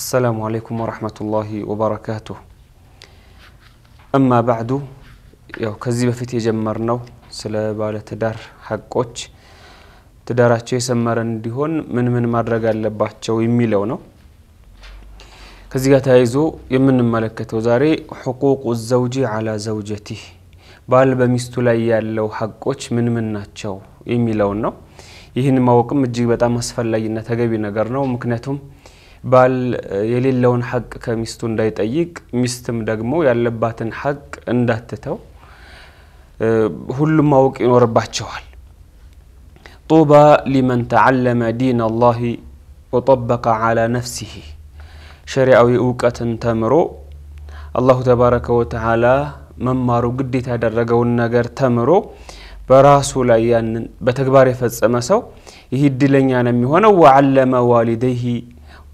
السلام عليكم ورحمة الله وبركاته أما بعد ያው ከዚህ በፊት የጀመርነው ስለ ባለ ትዳር ሀቆች ትዳራቸው የሰመረ እንዲሆን ምን ምን ማድረግ አለባቸው የሚለው ነው። ከዚህ ጋር ተያይዞ የምንመለከተው ዛሬ ሕቁቁ ዘውጂ አላ ዘውጀቲ ባል በሚስቱ ላይ ያለው ሀቆች ምን ምን ናቸው የሚለውን ነው። ይህን ማወቅም እጅግ በጣም አስፈላጊና ተገቢ ነገር ነው። ምክንያቱም ባል የሌለውን ሀቅ ከሚስቱ እንዳይጠይቅ፣ ሚስትም ደግሞ ያለባትን ሀቅ እንዳትተው ሁሉም ማወቅ ይኖርባቸዋል። ጡባ ሊመን ተዓለመ ዲን አላህ ወጠበቀ ዓላ ነፍሲሂ ሸሪዓዊ እውቀትን ተምሮ አላሁ ተባረከ ወተዓላ መማሩ ግዴታ ያደረገውን ነገር ተምሮ በራሱ ላይ ያንን በተግባር የፈጸመ ሰው ይህ እድለኛ ነው የሚሆነው። ወዓለመ ዋሊደይህ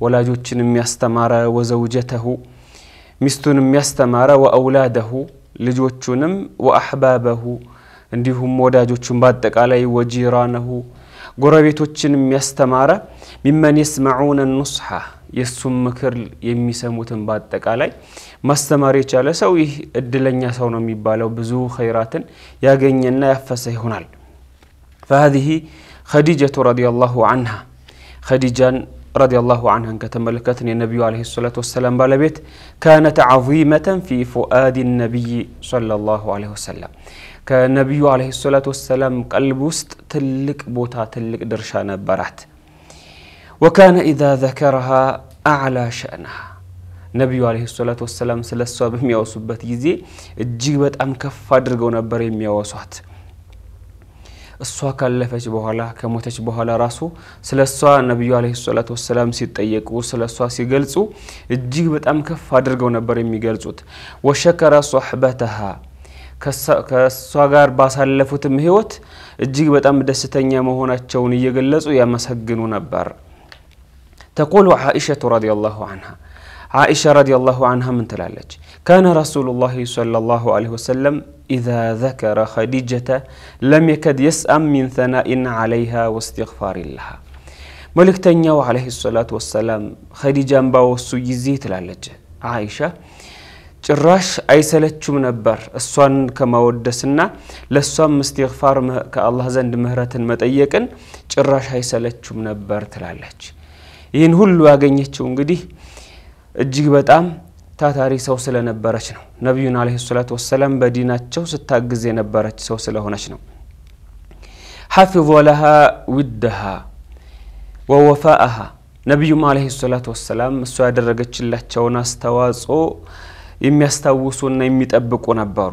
ወላጆችን የሚያስተማረ ወዘውጀተሁ ሚስቱን የሚያስተማረ ወአውላደሁ ልጆቹንም ወአሕባበሁ እንዲሁም ወዳጆቹን በአጠቃላይ ወጂራነሁ ጎረቤቶችን የሚያስተማረ ሚመን የስማዑነ ኑስሓ የእሱም ምክር የሚሰሙትን በአጠቃላይ ማስተማር የቻለ ሰው ይህ እድለኛ ሰው ነው የሚባለው። ብዙ ኸይራትን ያገኘና ያፈሰ ይሆናል። ፈሀዚህ ኸዲጀቱ ረዲያላሁ አንሃ ኸዲጃን رضي الله عنها ان كتملكتني النبي عليه الصلاه والسلام بالبيت كانت عظيمه في فؤاد النبي صلى الله عليه وسلم كنبي عليه الصلاه والسلام قلب تلك بوتا تلك درشانه برات وكان اذا ذكرها اعلى شانها نبي عليه الصلاة والسلام سلسوا بميوسو باتيزي الجيبت أم كفادر قونا بريم يوسوات እሷ ካለፈች በኋላ ከሞተች በኋላ ራሱ ስለ እሷ ነቢዩ አለ ሰላት ወሰላም ሲጠየቁ ስለ እሷ ሲገልጹ እጅግ በጣም ከፍ አድርገው ነበር የሚገልጹት። ወሸከረ ሶሕበተሃ ከእሷ ጋር ባሳለፉትም ህይወት እጅግ በጣም ደስተኛ መሆናቸውን እየገለጹ ያመሰግኑ ነበር። ተቆሉ ዓኢሸቱ ላሁ አንሃ ዓኢሻ ላሁ አንሃ ምን ትላለች? كان ረሱሉላሂ ሰለላሁ صلى ወሰለም ኢዛ ዘከረ إذا ذكر خديجة لم يكد يسأم من ثناء عليها መልእክተኛው አለይሂ ሰላቱ ወሰላም ኸዲጃን ባወሱ ጊዜ ትላለች አይሻ ጭራሽ አይሰለችም ነበር እሷን ከማወደስና ለእሷም እስትግፋር ከአላህ ዘንድ ምህረትን መጠየቅን ጭራሽ አይሰለችም ነበር ትላለች። ይህን ሁሉ ያገኘችው እንግዲህ እጅግ በጣም ታታሪ ሰው ስለነበረች ነው። ነቢዩን አለይሂ ሰላቱ ወሰላም በዲናቸው ስታግዝ የነበረች ሰው ስለሆነች ነው። ሐፊዞ ለሃ ውድሃ ወወፋአሃ ነቢዩም አለይሂ ሰላቱ ወሰላም እሷ ያደረገችላቸውን አስተዋጽኦ የሚያስታውሱና የሚጠብቁ ነበሩ።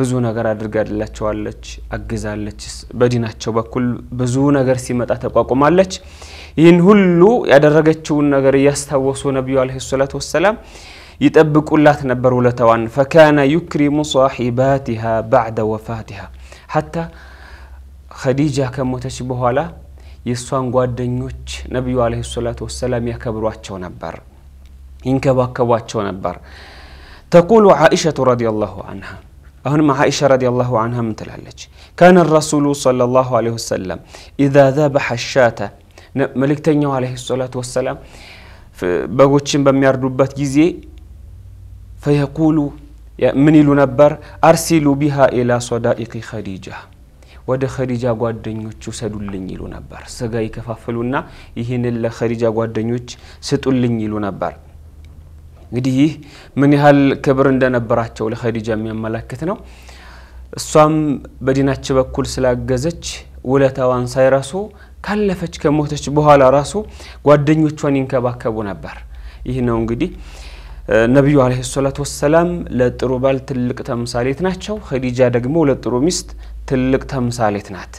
ብዙ ነገር አድርጋላቸዋለች፣ አግዛለች። በዲናቸው በኩል ብዙ ነገር ሲመጣ ተቋቁማለች። ይህን ሁሉ ያደረገችውን ነገር እያስታወሱ ነቢዩ አለይሂ ሰላቱ ወሰላም يتأبك الله ولا توان فكان يكرم صاحباتها بعد وفاتها حتى خديجة كم تشبه على يسوان قد نيوش نبي عليه الصلاة والسلام يكبر واتشو نبر إنك واتشو نبر تقول عائشة رضي الله عنها أهن مع عائشة رضي الله عنها من تلالج كان الرسول صلى الله عليه وسلم إذا ذبح الشاة ملك تنيو عليه الصلاة والسلام بقوتشن بمياردوبات جيزي ፈየቁሉ ምን ይሉ ነበር? አርሲሉ ቢሃ ኢላ ሶዳኢቂ ኸዲጃ ወደ ኸዲጃ ጓደኞች ውሰዱልኝ ይሉ ነበር። ስጋ ይከፋፍሉና ይህንን ለኸዲጃ ጓደኞች ስጡልኝ ይሉ ነበር። እንግዲህ ይህ ምን ያህል ክብር እንደነበራቸው ለኸዲጃ የሚያመላክት ነው። እሷም በዲናች በኩል ስላገዘች ውለታዋን ሳይረሱ ካለፈች ከሞተች በኋላ ራሱ ጓደኞቿን ይንከባከቡ ነበር። ይህ ነው እንግዲህ نبيو عليه الصلاة والسلام لا تروبال تلك تمساليت ناتشو خديجة دقمو لا تروميست تلك تمساليت نات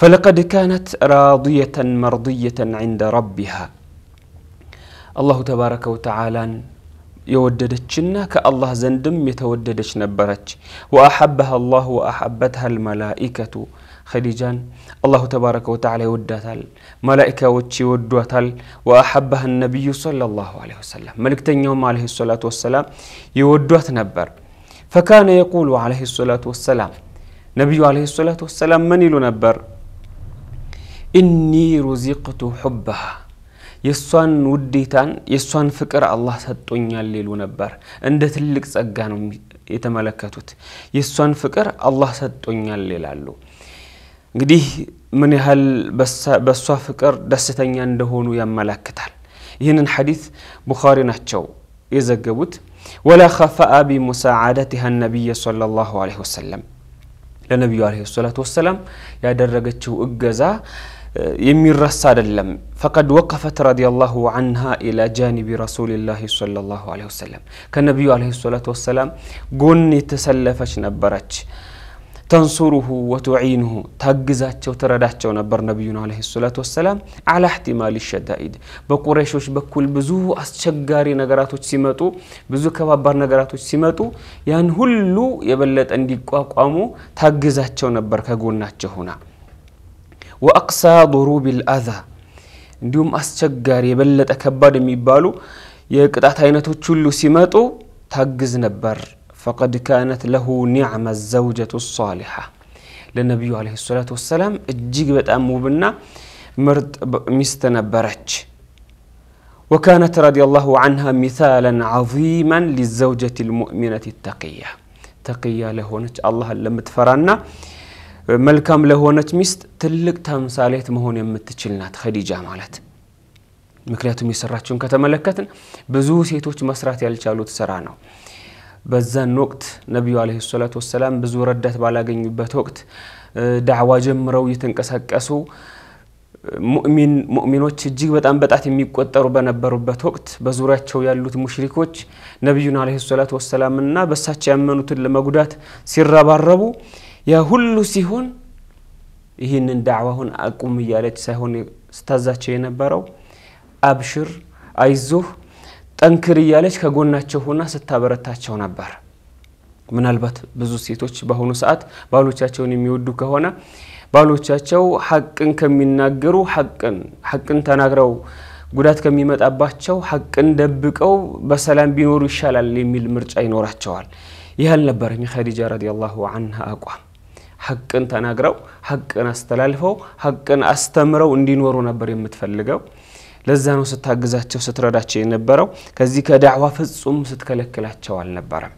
فلقد كانت راضية مرضية عند ربها الله تبارك وتعالى يوددتشنا كالله زندم يتوددتش نبرتش وأحبها الله وأحبتها الملائكة خديجان الله تبارك وتعالى يوداتال ملائكة وتشي ودواتال وأحبها النبي صلى الله عليه وسلم ملك يوم عليه الصلاة والسلام يودوات نبر فكان يقول عليه الصلاة والسلام نبي عليه الصلاة والسلام من يلو نبر إني رزقت حبها يسوان وديتان يسوان فكر الله ሰጦኛል ይሉ ነበር። عند تلك ጸጋ يتملكتوت يسوان فكر الله አላህ ሰጦኛል ይላሉ። እንግዲህ ምን ያህል በእሷ ፍቅር ደስተኛ እንደሆኑ ያመላክታል። ይህንን ሐዲት ቡኻሪ ናቸው የዘገቡት። ወላ ኸፈአ ቢሙሳዓደትሃ ነቢይ ሰለላሁ ዐለይሂ ወሰለም ለነቢዩ ዐለይሂ ሰላቱ ወሰላም ያደረገችው እገዛ የሚረሳ አይደለም። ፈቀድ ወቀፈት ረዲየላሁ ዐንሃ ኢላ ጃኒቢ ረሱሊላሂ ሰለላሁ ዐለይሂ ወሰለም ከነቢዩ ዐለይሂ ሰላቱ ወሰላም ጎን የተሰለፈች ነበረች። ተንሱሩሁ ወቱዒንሁ ታግዛቸው ትረዳቸው ነበር ነቢዩን አለይሂ ሰላቱ ወሰላም። አላ እህቲማል ሸዳኢድ በቁረይሾች በኩል ብዙ አስቸጋሪ ነገራቶች ሲመጡ፣ ብዙ ከባባድ ነገራቶች ሲመጡ ያን ሁሉ የበለጠ እንዲቋቋሙ ታግዛቸው ነበር ከጎናቸው ሆና። ወአቅሳ ዱሩቢል አዛ እንዲሁም አስቸጋሪ የበለጠ ከባድ የሚባሉ የቅጣት አይነቶች ሁሉ ሲመጡ ታግዝ ነበር። فقد كانت له نعم الزوجة الصالحة للنبي عليه الصلاة والسلام جيبت በጣም بنا ምርጥ ሚስት وكانت رضي الله عنها مثالا عظيما للزوجة المؤمنة التقية تقية لهونت الله لم تفرنا ملكام لهونت مست تلك تمثاليت مهون يمتشلنا خديجة مالت ምክንያቱም የሰራችውን كتملكتن ብዙ ሴቶች መስራት ያልቻሉት ስራ በዛን ወቅት ነቢዩ አለይሂ ሰላቱ ወሰላም ብዙ ረዳት ባላገኙበት ወቅት ዳዕዋ ጀምረው እየተንቀሳቀሱ ሙእሚን ሙእሚኖች እጅግ በጣም በጣት የሚቆጠሩ በነበሩበት ወቅት በዙሪያቸው ያሉት ሙሽሪኮች ነቢዩን አለይሂ ሰላቱ ወሰላምና በሳቸው ያመኑትን ለመጉዳት ሲረባረቡ ያ ሁሉ ሲሆን ይህንን ዳዕዋሁን አቁም እያለች ሳይሆን ስታዛቸው የነበረው አብሽር አይዞህ ጠንክር እያለች ከጎናቸው ሆና ስታበረታቸው ነበር። ምናልባት ብዙ ሴቶች በአሁኑ ሰዓት ባሎቻቸውን የሚወዱ ከሆነ ባሎቻቸው ሀቅን ከሚናገሩ ሐቅን ሀቅን ተናግረው ጉዳት ከሚመጣባቸው ሀቅን ደብቀው በሰላም ቢኖሩ ይሻላል የሚል ምርጫ ይኖራቸዋል። ይህ አልነበረም የኸዲጃ ረዲየላሁ አንሃ አቋም። ሀቅን ተናግረው ሀቅን አስተላልፈው ሀቅን አስተምረው እንዲኖሩ ነበር የምትፈልገው። ለዛ ነው ስታግዛቸው ስትረዳቸው የነበረው ከዚህ ከዳዕዋ ፍጹም ስትከለክላቸው አልነበረም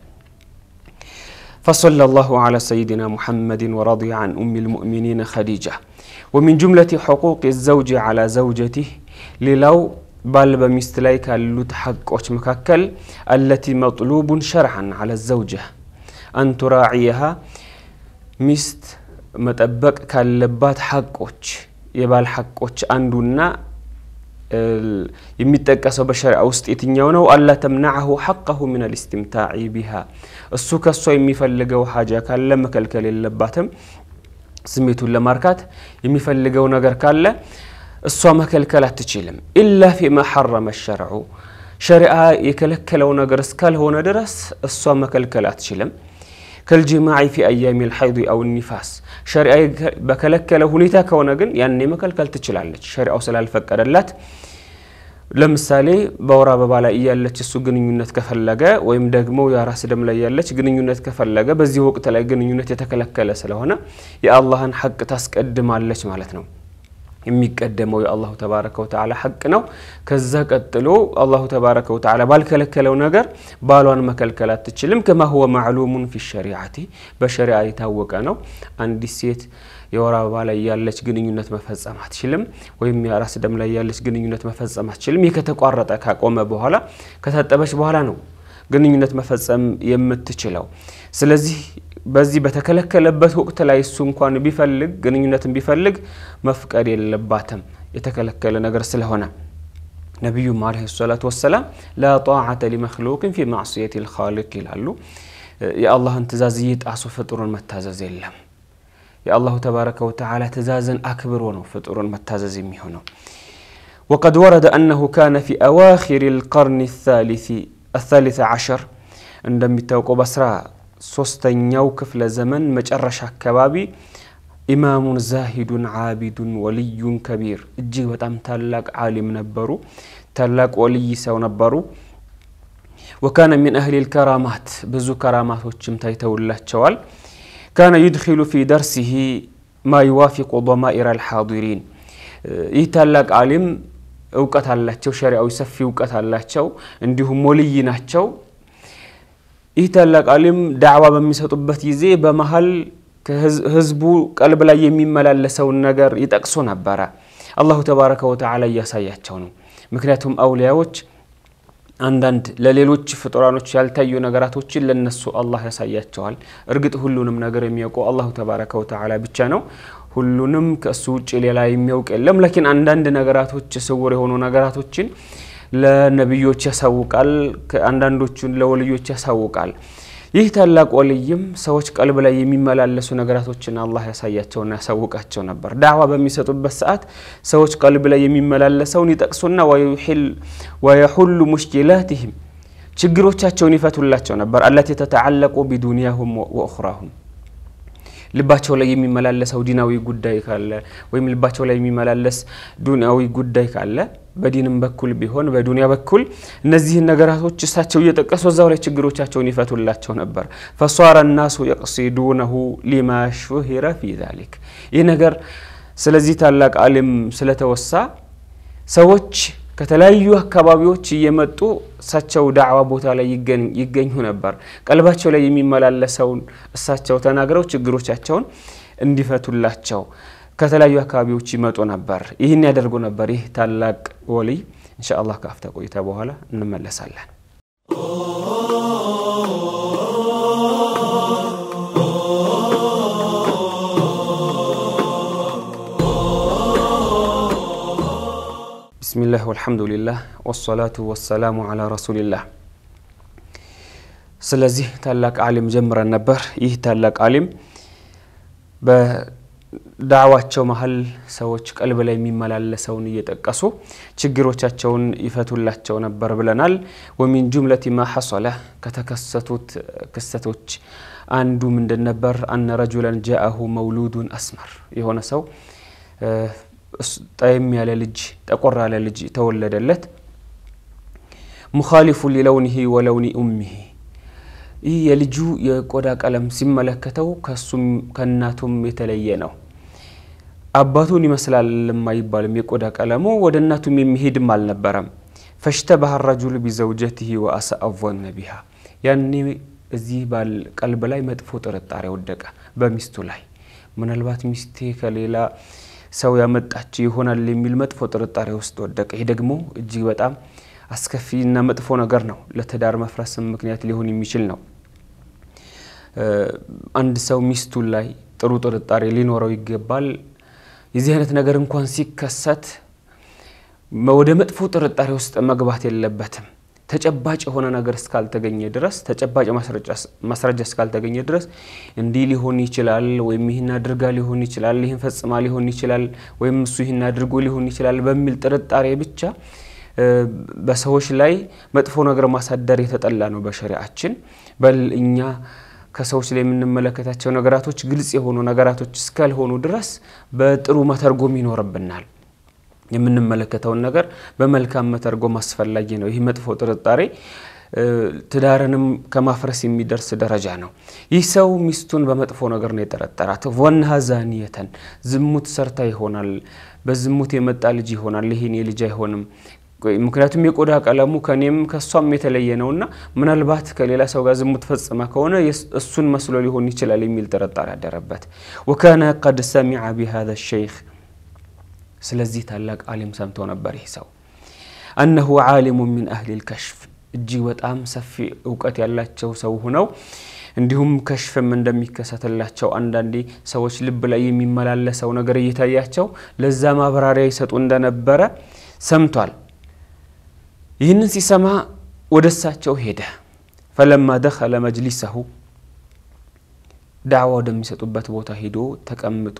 فصلى الله على سيدنا محمد ورضي عن أم المؤمنين خديجة ومن جملة حقوق الزوج على زوجته للو بل بمست لاي كالو التي مطلوب شرعا على الزوجة أن تراعيها مست متأبك كاللبات وش يبال حق وش أندونا የሚጠቀሰው በሸሪያ ውስጥ የትኛው ነው? አላ ተምናዐሁ ሐቀሁ ምን ልስትምታዒ ቢሃ እሱ ከእሷ የሚፈልገው ሀጃ ካለ መከልከል የለባትም። ስሜቱን ለማርካት የሚፈልገው ነገር ካለ እሷ መከልከል አትችልም። ኢላ ፊማ ሐረመ ሸርዑ ሸሪአ የከለከለው ነገር እስካልሆነ ድረስ እሷ መከልከል አትችልም። ከልጅማዒ ፊ አያሚ ልሐይድ አው ኒፋስ ሸሪዓ በከለከለ ሁኔታ ከሆነ ግን ያኔ መከልከል ትችላለች፣ ሸሪዓው ስላልፈቀደላት። ለምሳሌ በወር አበባ ላይ እያለች እሱ ግንኙነት ከፈለገ ወይም ደግሞ የራስ ደም ላይ እያለች ግንኙነት ከፈለገ በዚህ ወቅት ላይ ግንኙነት የተከለከለ ስለሆነ የአላህን ሐቅ ታስቀድማለች ማለት ነው። የሚቀደመው የአላሁ ተባረከ ወተዓላ ሐቅ ነው። ከዛ ቀጥሎ አላሁ ተባረከ ወተዓላ ባልከለከለው ነገር ባሏን መከልከል አትችልም። ከማ ሁወ ማዕሉሙን ፊ ሸሪዓቲ በሸሪዓ የታወቀ ነው። አንዲት ሴት የወር አበባ ላይ ያለች ግንኙነት መፈጸም አትችልም፣ ወይም የራስ ደም ላይ ያለች ግንኙነት መፈጸም አትችልም። የከተቋረጠ ካቆመ በኋላ ከታጠበች በኋላ ነው ግንኙነት መፈጸም የምትችለው። ስለዚህ بزي بتكلك لبته وقت لا يسون كان بيفلق جنينة بيفلق مفكر يلباتم يتكلك لنجرس لهنا نبي عليه الصلاة والسلام لا طاعة لمخلوق في معصية الخالق لعله يا الله انتزازيت أعصف فطر متازز اللهم يا الله تبارك وتعالى تزازا أكبر فطر متازز ميهنا وقد ورد أنه كان في أواخر القرن الثالث الثالث عشر عندما توقف بصره ሶስተኛው ክፍለ ዘመን መጨረሻ አካባቢ ኢማሙን ዛሂዱን ዓቢዱን ወልዩን ከቢር እጅግ በጣም ታላቅ ዓሊም ነበሩ። ታላቅ ወልይ ሰው ነበሩ። ወካነ ሚን አህሊል ከራማት ብዙ ከራማቶችም ታይተውላቸዋል። ካነ ዩድኪሉ ፊ ደርሲሂ ማ ዩዋፊቁ ዶማኢር አልሓዲሪን። ይህ ታላቅ ዓሊም እውቀት አላቸው፣ ሸሪዓዊ ሰፊ እውቀት አላቸው፣ እንዲሁም ወልይ ናቸው። ይህ ታላቅ አሊም ዳዕዋ በሚሰጡበት ጊዜ በመሀል ህዝቡ ቀልብ ላይ የሚመላለሰውን ነገር ይጠቅሶ ነበረ። አላሁ ተባረከ ወተዓላ እያሳያቸው ነው። ምክንያቱም አውሊያዎች አንዳንድ ለሌሎች ፍጡራኖች ያልታዩ ነገራቶችን ለነሱ አላህ ያሳያቸዋል። እርግጥ ሁሉንም ነገር የሚያውቀው አላሁ ተባረከ ወተዓላ ብቻ ነው። ሁሉንም ከእሱ ውጭ ሌላ የሚያውቅ የለም። ለኪን አንዳንድ ነገራቶች ስውር የሆኑ ነገራቶችን ለነቢዮች ያሳውቃል፣ አንዳንዶቹን ለወልዮች ያሳውቃል። ይህ ታላቅ ወልይም ሰዎች ቀልብ ላይ የሚመላለሱ ነገራቶችን አላህ ያሳያቸውና ያሳውቃቸው ነበር። ዳዕዋ በሚሰጡበት ሰዓት ሰዎች ቀልብ ላይ የሚመላለሰውን ይጠቅሱና ወየሁሉ ሙሽኪላትህም ችግሮቻቸውን ይፈቱላቸው ነበር። አላት የተተዓለቁ ቢዱንያሁም ወኡኽራሁም ልባቸው ላይ የሚመላለሰው ዲናዊ ጉዳይ ካለ ወይም ልባቸው ላይ የሚመላለስ ዱንያዊ ጉዳይ ካለ በዲንም በኩል ቢሆን በዱንያ በኩል እነዚህን ነገራቶች እሳቸው እየጠቀሱ እዛው ላይ ችግሮቻቸውን ይፈቱላቸው ነበር። ፈሷረ ናሱ የቅሲዱነሁ ሊማ ሹሂረ ፊ ዛሊክ። ይህ ነገር ስለዚህ ታላቅ አሊም ስለተወሳ ሰዎች ከተለያዩ አካባቢዎች እየመጡ እሳቸው ዳዕዋ ቦታ ላይ ይገኙ ነበር። ቀልባቸው ላይ የሚመላለሰውን እሳቸው ተናግረው ችግሮቻቸውን እንዲፈቱላቸው ከተለያዩ አካባቢዎች ይመጡ ነበር። ይህን ያደርጉ ነበር። ይህ ታላቅ ወልይ ኢንሻአላህ ከአፍታ ቆይታ በኋላ እንመለሳለን። بسم الله والحمد لله والصلاة والسلام على رسول الله ስለዚህ ታላቅ አሊም ጀምረን ነበር። ይህ ታላቅ አሊም ዳዕዋቸው መሀል ሰዎች ቀልብ ላይ የሚመላለሰውን እየጠቀሱ ችግሮቻቸውን ይፈቱላቸው ነበር ብለናል። ወሚን ጁምለት ማ ሐሶለ ከተከሰቱት ክስተቶች አንዱ ምንድን ነበር? አነ ረጁለን ጃአሁ መውሉዱን አስመር የሆነ ሰው ጠይም ያለ ልጅ ጠቆር ያለ ልጅ ተወለደለት። ሙኻሊፉ ሊለውኒሂ ወለውኒ ኡሚሂ ይህ የልጁ የቆዳ ቀለም ሲመለከተው ከእሱም ከእናቱም የተለየ ነው። አባቱን ይመስላል የማይባልም የቆዳ ቀለሙ ወደ እናቱም የሚሄድም አልነበረም። ፈሽተባሃ ረጁል ቢዘውጀቲሂ ወአሳ ቢሃ ያኔ እዚህ ባል ቀልብ ላይ መጥፎ ጥርጣሬ ወደቀ በሚስቱ ላይ ምናልባት ሚስቴ ከሌላ ሰው ያመጣችው ይሆናል የሚል መጥፎ ጥርጣሬ ውስጥ ወደቀ። ይሄ ደግሞ እጅግ በጣም አስከፊና መጥፎ ነገር ነው። ለትዳር መፍረስም ምክንያት ሊሆን የሚችል ነው። አንድ ሰው ሚስቱ ላይ ጥሩ ጥርጣሬ ሊኖረው ይገባል። የዚህ አይነት ነገር እንኳን ሲከሰት ወደ መጥፎ ጥርጣሬ ውስጥ መግባት የለበትም። ተጨባጭ የሆነ ነገር እስካልተገኘ ድረስ ተጨባጭ ማስረጃ እስካልተገኘ ድረስ እንዲህ ሊሆን ይችላል ወይም ይህን አድርጋ ሊሆን ይችላል፣ ይህን ፈጽማ ሊሆን ይችላል ወይም እሱ ይህን አድርጎ ሊሆን ይችላል በሚል ጥርጣሬ ብቻ በሰዎች ላይ መጥፎ ነገር ማሳደር የተጠላ ነው በሸሪአችን በል እኛ ከሰዎች ላይ የምንመለከታቸው ነገራቶች ግልጽ የሆኑ ነገራቶች እስካልሆኑ ድረስ በጥሩ መተርጎም ይኖርብናል። የምንመለከተውን ነገር በመልካም መተርጎም አስፈላጊ ነው። ይህ መጥፎ ጥርጣሬ ትዳርንም ከማፍረስ የሚደርስ ደረጃ ነው። ይህ ሰው ሚስቱን በመጥፎ ነገር ነው የጠረጠራት። ወናሃ ዛኒየተን ዝሙት ሰርታ ይሆናል፣ በዝሙት የመጣ ልጅ ይሆናል፣ ይህን የልጅ አይሆንም ምክንያቱም የቆዳ ቀለሙ ከኔም ከእሷም የተለየ ነውና ምናልባት ከሌላ ሰው ጋር ዝሙት ከሆነ እሱን መስሎ ሊሆን ይችላል የሚል ጥርጣሬ ያደረበት። ወካነ ቀድ ሰሚዐ ቢሃዛ ሸይኽ፣ ስለዚህ ታላቅ አሊም ሰምቶ ነበር ይህ ሰው። አነሁ ዓሊሙ ሚን አህሊል ከሽፍ፣ እጅግ በጣም ሰፊ እውቀት ያላቸው ሰው ሆነው እንዲሁም ከሽፍም እንደሚከሰትላቸው አንዳንዴ ሰዎች ልብ ላይ የሚመላለሰው ነገር እየታያቸው ለዛ ማብራሪያ ይሰጡ እንደነበረ ሰምቷል። ይህንን ሲሰማ ወደ እሳቸው ሄደ። ፈለማ ደኸለ መጅሊሰሁ ዳዕዋ ወደሚሰጡበት ቦታ ሄዶ ተቀምጦ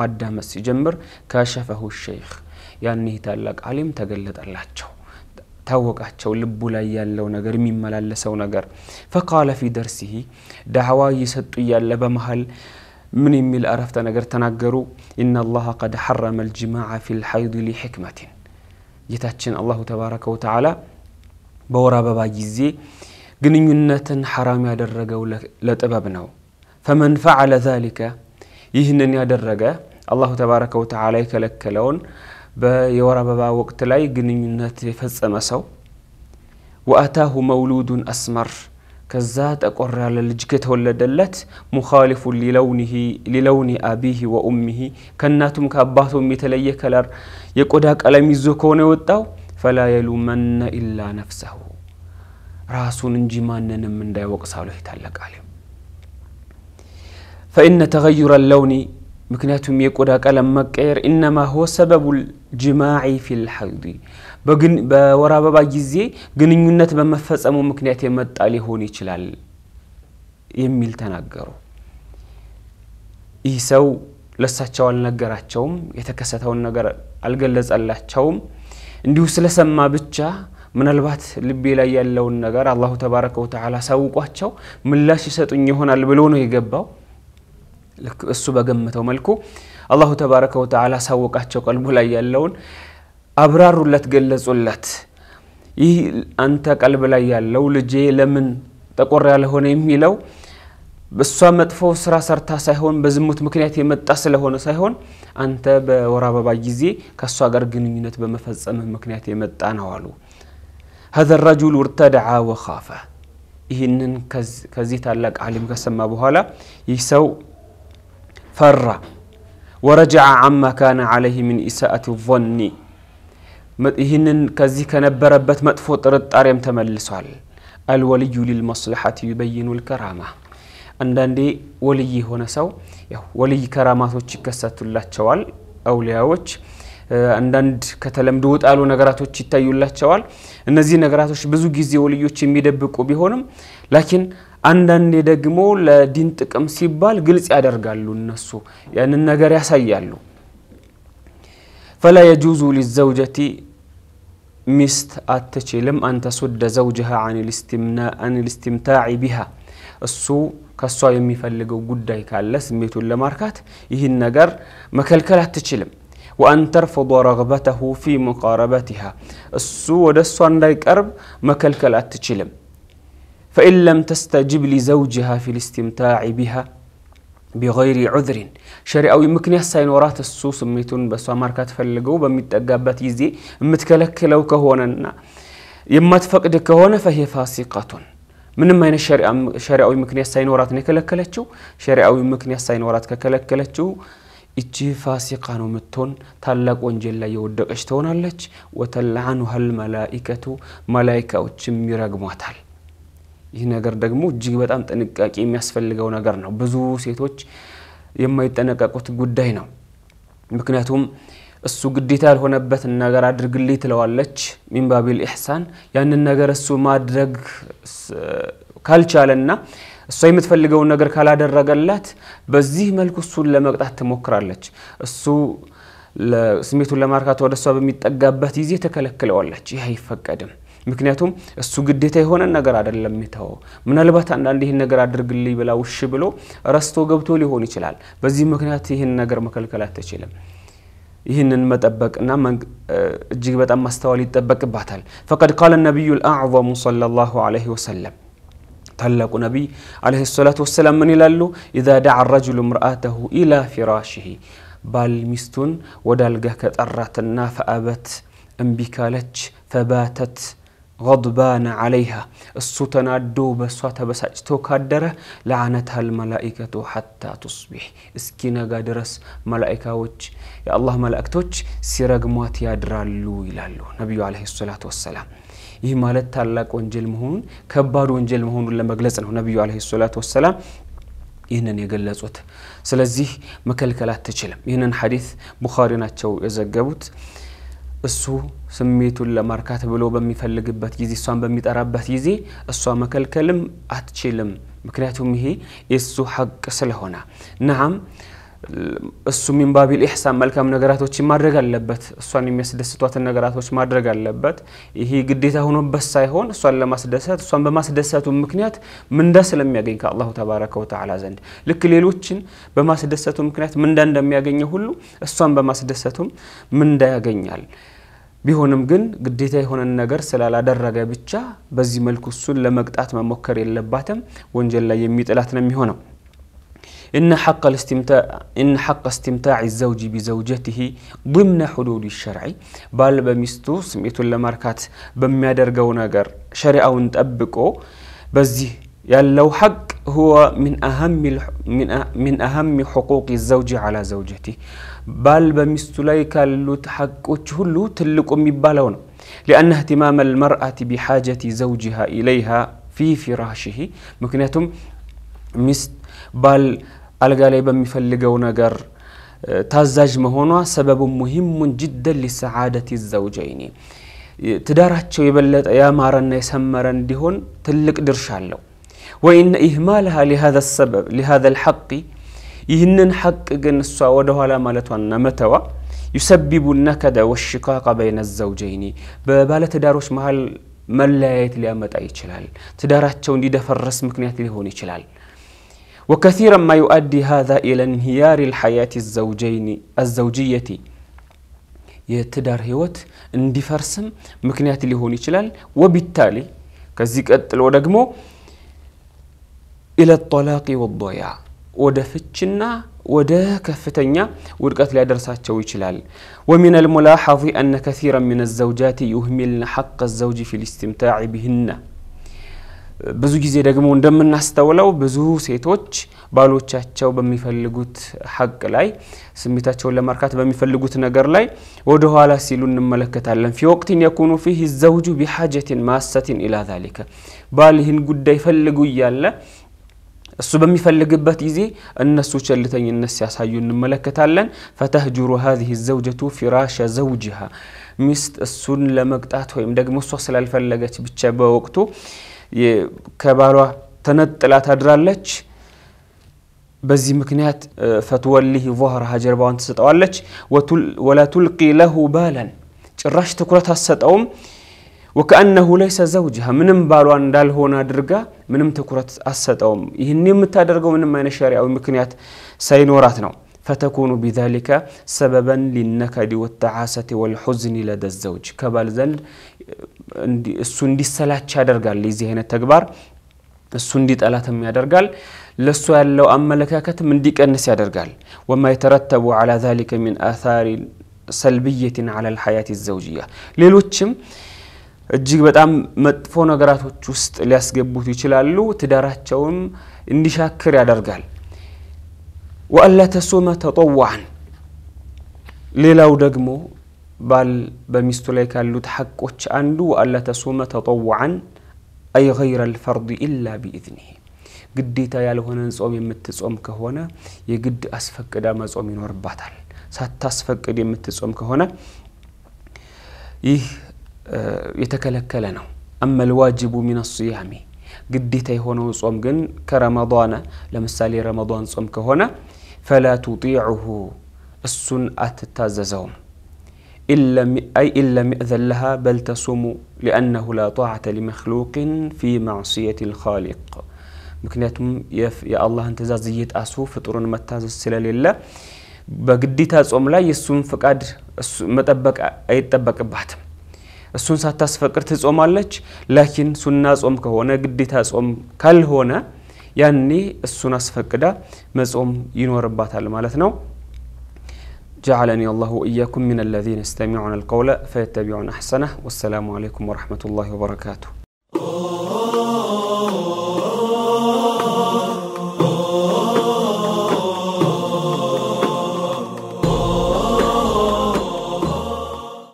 ማዳመጥ ሲጀምር ከሸፈሁ ሸይኽ ያን ታላቅ አሊም ተገለጠላቸው። ታወቃቸው ልቡ ላይ ያለው ነገር የሚመላለሰው ነገር። ፈቃለ ፊ ደርሲሂ ዳዕዋ እየሰጡ እያለ በመሀል ምን የሚል አረፍተ ነገር ተናገሩ? ኢነ አላህ ቀድ ሐረመ አልጅማዓ ፊ ልሐይድ ሊሕክመትን ጌታችን አላሁ ተባረከ ወተዓላ በወር አበባ ጊዜ ግንኙነትን ሐራም ያደረገው ለጥበብ ነው። ፈመን ፈዓለ ዛሊከ ይህንን ያደረገ አላሁ ተባረከ ወተዓላ የከለከለውን በየወር አበባ ወቅት ላይ ግንኙነት የፈጸመ ሰው ወአታሁ መውሉዱን አስመር ከዛ ጠቆር ያለ ልጅ ከተወለደለት ሙኻሊፉን ሊለውኒ አቢሂ ወኡሚሂ ከእናቱም ከአባቱም የተለየ ከለር የቆዳ ቀለም ይዞ ከሆነ የወጣው ፈላ የሉመነ ኢላ ነፍሰሁ ራሱን እንጂ ማንንም እንዳይወቅስ አሉ የታላቅ ፈኢነ ተገዩረ ለውኒ ምክንያቱም የቆዳ ቀለም መቀየር ኢነማ ሆ ሰበቡል ልጅማዒ ፊ ሐይድ በወር አበባ ጊዜ ግንኙነት በመፈጸሙ ምክንያት የመጣ ሊሆን ይችላል የሚል ተናገሩ። ይህ ሰው ለሳቸው አልነገራቸውም። የተከሰተውን ነገር አልገለጸላቸውም። እንዲሁ ስለሰማ ብቻ ምናልባት ልቤ ላይ ያለውን ነገር አላሁ ተባረከ ወተዓላ ሳውቋቸው ምላሽ ይሰጡኝ ይሆናል ብሎ ነው የገባው። ልክ እሱ በገመተው መልኩ አላሁ ተባረከ ወተዓላ ሳወቃቸው ቀልቡ ላይ ያለውን አብራሩለት፣ ገለጹለት። ይህ አንተ ቀልብ ላይ ያለው ልጄ ለምን ጠቆር ያለ ሆነ የሚለው እሷ መጥፎ ስራ ሰርታ ሳይሆን በዝሙት ምክንያት የመጣ ስለሆነ ሳይሆን አንተ በወር አበባ ጊዜ ከእሷ ጋር ግንኙነት በመፈጸምህ ምክንያት የመጣ ነው አሉ። ሀዘ ረጁል ውርተደዓ ወኻፈ። ይህንን ከዚህ ታላቅ አሊም ከሰማ በኋላ ይህ ሰው ፈራ። ወረጀዐ አማ ካነ ዓለይህ ምን ኢሳአት ዞኒ። ይህንን ከዚህ ከነበረበት መጥፎ ጥርጣሬም ተመልሷል። አልወልዩ ሊልመስልሐት ዩበይኑ ልከራማ አንዳንዴ ወልይ የሆነ ሰው ወልይ ከራማቶች ይከሰቱላቸዋል። አውሊያዎች አንዳንድ ከተለምዶ ወጣ ያሉ ነገራቶች ይታዩላቸዋል። እነዚህ ነገራቶች ብዙ ጊዜ ወልዮች የሚደብቁ ቢሆንም ላኪን አንዳንዴ ደግሞ ለዲን ጥቅም ሲባል ግልጽ ያደርጋሉ። እነሱ ያንን ነገር ያሳያሉ። ፈላ የጁዙ ሊዘውጀቲ ሚስት አትችልም አንተ ሱደ ዘውጅሃ አን ቢሃ السو እሱ ከሷ የሚፈልገው ጉዳይ ካለ ስሜቱን ለማርካት ይህን ነገር መከልከል አትችልም وأن ترفض رغبته في مقاربتها السو ودسوان لاي كرب مكالكال أتشلم فإن لم تستجب لزوجها في الاستمتاع بها بغير عذر شري أو يمكن يحسين ورات السو سميتون بس وماركات تفلقو بميت أقابات يزي متكالك لو كهونا يما تفقد كهونا فهي فاسقة ምንም አይነት ሸሪአዊ ምክንያት ሳይኖራት ነው የከለከለችው። ሸሪአዊ ምክንያት ሳይኖራት ከከለከለችው እቺ ፋሲቃ ነው የምትሆን። ታላቅ ወንጀል ላይ የወደቀች ትሆናለች። ወተልዓኑሃል መላኢከቱ መላይካዎችም ይረግሟታል። ይህ ነገር ደግሞ እጅግ በጣም ጥንቃቄ የሚያስፈልገው ነገር ነው። ብዙ ሴቶች የማይጠነቀቁት ጉዳይ ነው። ምክንያቱም እሱ ግዴታ ያልሆነበትን ነገር አድርግልኝ ትለዋለች። ሚንባቢል ኢሕሳን ያንን ነገር እሱ ማድረግ ካልቻለና እሷ የምትፈልገውን ነገር ካላደረገላት በዚህ መልኩ እሱን ለመቅጣት ትሞክራለች። እሱ ስሜቱን ለማርካት ወደ እሷ በሚጠጋበት ጊዜ ተከለክለዋለች። ይህ አይፈቀድም። ምክንያቱም እሱ ግዴታ የሆነ ነገር አይደለም የተወው። ምናልባት አንዳንድ ይህን ነገር አድርግልኝ ብላ ውሽ ብሎ ረስቶ ገብቶ ሊሆን ይችላል። በዚህ ምክንያት ይህን ነገር መከልከል አትችልም። ይህንን መጠበቅና እጅግ በጣም ማስተዋል ይጠበቅባታል። ፈቀድ ቃለ ነቢዩ ልአዕظሙ ሰለላሁ ዐለይሂ ወሰለም ታላቁ ነቢይ ዐለይሂ ሰላቱ ወሰላም ምን ይላሉ? ኢዛ ደዓ ረጅሉ ምርአተሁ ኢላ ፊራሽሂ ባል ሚስቱን ወደ አልጋ ከጠራትና ፈአበት እምቢ ካለች ፈባተት غضبان ዓለይሃ እሱ ተናዶ በእሷ ተበሳጭቶ ካደረ ለዓነትሃል መላኢከቱ ሐታ ቱስቢሕ እስኪ ነጋ ድረስ መላኢካዎች የአላህ መላእክቶች ሲረግሟት ያድራሉ ይላሉ ነቢዩ ዓለይሂ ሰላቱ ወሰላም። ይህ ማለት ታላቅ ወንጀል መሆኑን ከባድ ወንጀል መሆኑን ለመግለጽ ነው ነቢዩ ዓለይሂ ሰላቱ ወሰላም ይህንን የገለጹት። ስለዚህ መከልከል አትችልም። ይህንን ሐዲስ ቡኻሪ ናቸው የዘገቡት። እሱ ስሜቱን ለማርካት ብሎ በሚፈልግበት ጊዜ እሷን በሚጠራበት ጊዜ እሷ መከልከልም አትችልም። ምክንያቱም ይሄ የእሱ ሀቅ ስለሆነ ናም እሱ ሚንባቢል ባቢል ኢሕሳን መልካም ነገራቶችን ማድረግ አለበት። እሷን የሚያስደስቷትን ነገራቶች ማድረግ አለበት። ይሄ ግዴታ ሆኖበት ሳይሆን እሷን ለማስደሰት እሷን በማስደሰቱ ምክንያት ምንዳ ስለሚያገኝ ከአላሁ ተባረከ ወተዓላ ዘንድ ልክ ሌሎችን በማስደሰቱ ምክንያት ምንዳ እንደሚያገኘ ሁሉ እሷን በማስደሰቱም ምንዳ ያገኛል። ቢሆንም ግን ግዴታ የሆነን ነገር ስላላደረገ ብቻ በዚህ መልኩ እሱን ለመቅጣት መሞከር የለባትም። ወንጀል ላይ የሚጥላት ነው የሚሆነው። إن حق الاستمتاع إن حق استمتاع الزوج بزوجته ضمن حدود الشرع بل بمستو سميتو لماركات بميادرغو نغر شرعون ونتأبكو بزي لو حق هو من أهم من أهم حقوق الزوج على زوجته بل بمستو اللوت حق ሐቆች ሁሉ ትልቁ የሚባለው ነው لأن اهتمام المرأة بحاجة زوجها إليها في فراشه مكنتم مست بل الغالي بمفلقو نغر تازاج مهونوا سبب مهم جدا لسعادة الزوجين تدارتشو يبلت ايامارن يسمرن ديهون تلك درشالو وإن إهمالها لهذا السبب لهذا الحق يهنن حق قن السوادوها لا مالتوان متوا يسبب النكد والشقاق بين الزوجين ببالة تداروش مهال ملايت لأمت أي تدارات تدارتشو ندفر رسمك نياتي هوني شلال وكثيرا ما يؤدي هذا إلى انهيار الحياة الزوجين الزوجية يتدار هيوت اندفرسم مكنيات اللي هوني چلال وبالتالي كذيك أتل ودقمو إلى الطلاق والضياع ودفتشنا وداك فتنيا ودقات لها درسات شوي شلال ومن الملاحظ أن كثيرا من الزوجات يهملن حق الزوج في الاستمتاع بهن ብዙ ጊዜ ደግሞ እንደምናስተውለው ብዙ ሴቶች ባሎቻቸው በሚፈልጉት ሀቅ ላይ ስሜታቸውን ለማርካት በሚፈልጉት ነገር ላይ ወደ ኋላ ሲሉ እንመለከታለን። ፊ ወቅትን የኩኑ ፊህ ዘውጁ ቢሓጀትን ማሰትን ኢላ ዛሊከ ባል ይህን ጉዳይ ፈልጉ እያለ እሱ በሚፈልግበት ጊዜ እነሱ ቸልተኝነት ሲያሳዩ እንመለከታለን። ፈተህጅሩ ሀዚህ ዘውጀቱ ፊራሸ ዘውጅሃ ሚስት እሱን ለመቅጣት ወይም ደግሞ እሷ ስላልፈለገች ብቻ በወቅቱ كبارو تنطلات ادرالج بزي مكنيات فتولي ظهر هاجر بوان تستوالج ولا تلقي له بالا جراش تكرت هستوم وكأنه ليس زوجها من بالو اندال هنا درقا من تكرت هستوم يهني متادرقو من ما نشاري او مكنيات سينوراتنو فتكون بذلك سببا للنكد والتعاسة والحزن لدى الزوج كبال زلد እሱ እንዲሰላች ያደርጋል። የዚህ አይነት ተግባር እሱ እንዲጠላትም ያደርጋል። ለእሱ ያለው አመለካከትም እንዲቀንስ ያደርጋል። ወማ የተረተቡ አላ ዛሊከ ሚን አታሪ ሰልብየትን አላ ልሐያት ዘውጅያ ሌሎችም እጅግ በጣም መጥፎ ነገራቶች ውስጥ ሊያስገቡት ይችላሉ። ትዳራቸውም እንዲሻክር ያደርጋል። ወአላ ተሱመ ተጠዋዕን ሌላው ደግሞ بل بمستو ليكا وش وچاندو ألا تصوم تطوعا أي غير الفرض إلا بإذنه قديتا يالهونا نصوم يمتصوم كهونا يقد أسفك داما صوم ينور باتل ساتاسفك دي يمتصوم كهونا إيه اه يتكلك لنا أما الواجب من الصيام قديتا يهونو صوم جن كرمضان لمسالي رمضان صوم كهونا فلا تطيعه السنة أتتاززوم إلا أي إلا مئذن لها بل تصوم لأنه لا طاعة لمخلوق في معصية الخالق مكنياتم يا الله أنت زازيت أسو فطرنا ما تاز السلال لله بقدي تاز أملا يسون فقاد ما أي تبقى بعد السون ساتاس فكرت أمالج لكن سنة أم كهونا قدي تاز أم كل هونة يعني السون أسفكدا مز أم ينور باتها المالتنا جعلني الله وإياكم من الذين يستمعون القول فيتبعون أحسنه والسلام عليكم ورحمة الله وبركاته